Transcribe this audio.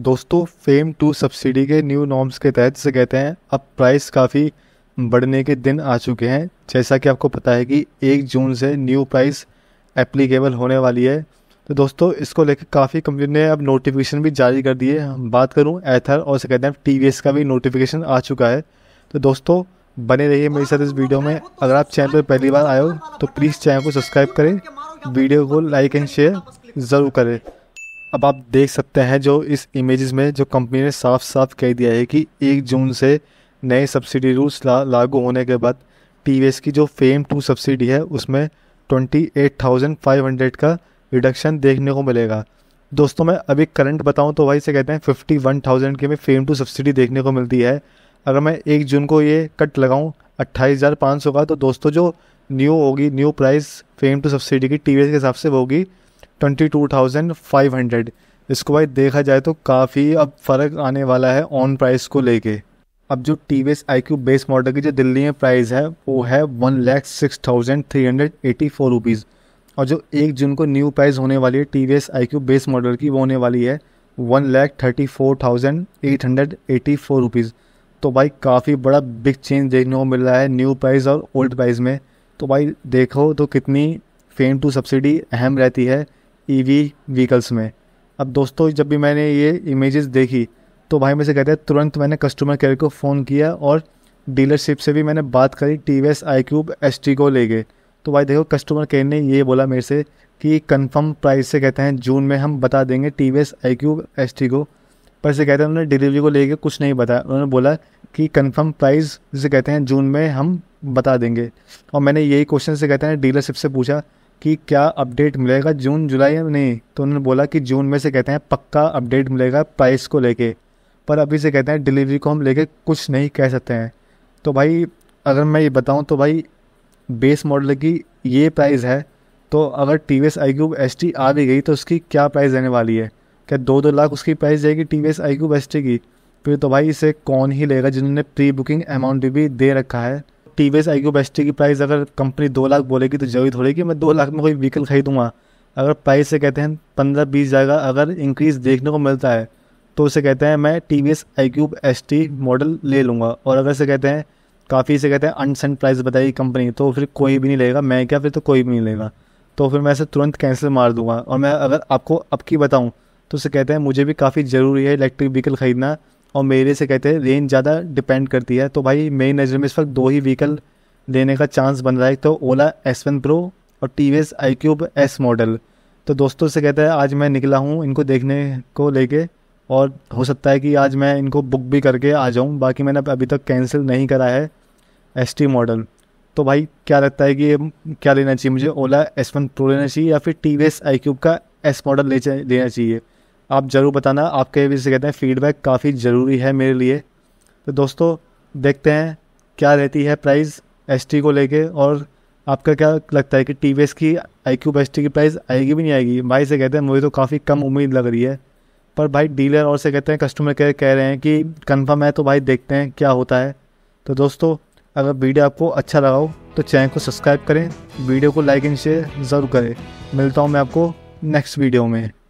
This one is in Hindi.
दोस्तों फेम टू सब्सिडी के न्यू नॉर्म्स के तहत जिसे कहते हैं अब प्राइस काफ़ी बढ़ने के दिन आ चुके हैं जैसा कि आपको पता है कि एक जून से न्यू प्राइस एप्लीकेबल होने वाली है तो दोस्तों इसको लेकर काफ़ी कंपनी ने अब नोटिफिकेशन भी जारी कर दिए हम बात करूं एथर और से कहते हैं टी का भी नोटिफिकेशन आ चुका है तो दोस्तों बने रहिए मेरे साथ इस वीडियो में अगर आप चैनल पर पहली बार आए हो तो प्लीज़ चैनल को सब्सक्राइब करें वीडियो को लाइक एंड शेयर ज़रूर करें अब आप देख सकते हैं जो इस इमेज़ में जो कंपनी ने साफ साफ कह दिया है कि एक जून से नए सब्सिडी रूल्स ला, लागू होने के बाद टी की जो फेम टू सब्सिडी है उसमें twenty eight thousand five hundred का रिडक्शन देखने को मिलेगा दोस्तों मैं अभी करंट बताऊं तो वही से कहते हैं फिफ्टी वन थाउजेंड की में फेम टू सब्सिडी देखने को मिलती है अगर मैं एक जून को ये कट लगाऊं अट्ठाईस हज़ार पाँच सौ का तो दोस्तों जो न्यू होगी new price FAME two subsidy की टी के हिसाब से होगी twenty two thousand five hundred इसको भाई देखा जाए तो काफ़ी अब फ़र्क आने वाला है ऑन प्राइस हम्म। को लेके अब जो T V S iQube base model की जो दिल्ली में प्राइस है वो है one lakh six thousand three hundred eighty four rupees और जो एक जून को न्यू प्राइस होने वाली है T V S iQube base model की वो होने वाली है one lakh thirty four thousand eight hundred eighty four rupees तो भाई काफ़ी बड़ा बिग चेंज देखने को मिल रहा है न्यू प्राइस और ओल्ड प्राइस में तो भाई देखो तो कितनी फेम टू सब्सिडी अहम रहती है ईवी e व्हीकल्स में अब दोस्तों जब भी मैंने ये इमेजेस देखी तो भाई से कहते हैं तुरंत मैंने कस्टमर केयर को फ़ोन किया और डीलरशिप से भी मैंने बात करी T V S iQube S T को ले गए तो भाई देखो कस्टमर केयर ने ये बोला मेरे से कि कंफर्म प्राइस से कहते हैं जून में हम बता देंगे T V S iQube S T को पर से कहते हैं उन्होंने डिलीवरी को लेके कुछ नहीं बताया उन्होंने बोला कि कंफर्म प्राइस जिसे कहते हैं जून में हम बता देंगे और मैंने यही क्वेश्चन से कहते हैं डीलरशिप से पूछा कि क्या अपडेट मिलेगा जून जुलाई में नहीं तो उन्होंने बोला कि जून में से कहते हैं पक्का अपडेट मिलेगा प्राइस को लेके पर अभी से कहते हैं डिलीवरी को हम लेके कुछ नहीं कह सकते हैं तो भाई अगर मैं ये बताऊँ तो भाई बेस मॉडल की ये प्राइस है तो अगर T V S iQube S T आ भी गई तो उसकी क्या प्राइस देने वाली है क्या दो दो लाख उसकी प्राइस जाएगी T V S iQube S T की फिर तो भाई इसे कौन ही लेगा जिन्होंने प्री बुकिंग अमाउंट भी दे रखा है T V S iQube बेस्टी की प्राइस अगर कंपनी दो लाख बोलेगी तो जरूरी थोड़ी कि मैं दो लाख में कोई व्हीकल खरीदूँगा अगर प्राइस से कहते हैं पंद्रह बीस जाएगा अगर इंक्रीज देखने को मिलता है तो उसे कहते हैं मैं T V S iQube S T model ले लूँगा और अगर से कहते हैं काफ़ी से कहते हैं अनसेंट प्राइस बताएगी कंपनी तो फिर कोई भी नहीं लेगा मैं क्या फिर तो कोई भी नहीं लेगा तो फिर मैं इसे तुरंत कैंसिल मार दूंगा और मैं अगर आपको अब की बताऊँ तो उसे कहते हैं मुझे भी काफ़ी ज़रूरी है इलेक्ट्रिक व्हीकल ख़रीदना और मेरे से कहते हैं रेंज ज़्यादा डिपेंड करती है तो भाई मेरी नज़र में इस वक्त दो ही व्हीकल लेने का चांस बन रहा है तो ओला एस वन प्रो और T V S iQube S model तो दोस्तों से कहते हैं आज मैं निकला हूँ इनको देखने को लेके और हो सकता है कि आज मैं इनको बुक भी करके आ जाऊँ बाकी मैंने अभी तक कैंसिल नहीं करा है एस टी मॉडल तो भाई क्या लगता है कि ये क्या लेना चाहिए मुझे ओला एस वन प्रो लेना चाहिए या फिर T V S iQube का एस मॉडल ले लेना चाहिए आप ज़रूर बताना आपके भी से कहते हैं फीडबैक काफ़ी ज़रूरी है मेरे लिए तो दोस्तों देखते हैं क्या रहती है प्राइस एस को लेके और आपका क्या लगता है कि टी की आई क्यूब एस की प्राइस आएगी भी नहीं आएगी भाई से कहते हैं मुझे तो काफ़ी कम उम्मीद लग रही है पर भाई डीलर और से कहते हैं कस्टमर केयर कह रहे हैं कि कंफर्म है तो भाई देखते हैं क्या होता है तो दोस्तों अगर वीडियो आपको अच्छा लगा हो तो चैनल को सब्सक्राइब करें वीडियो को लाइक एंड शेयर ज़रूर करें मिलता हूँ मैं आपको नेक्स्ट वीडियो में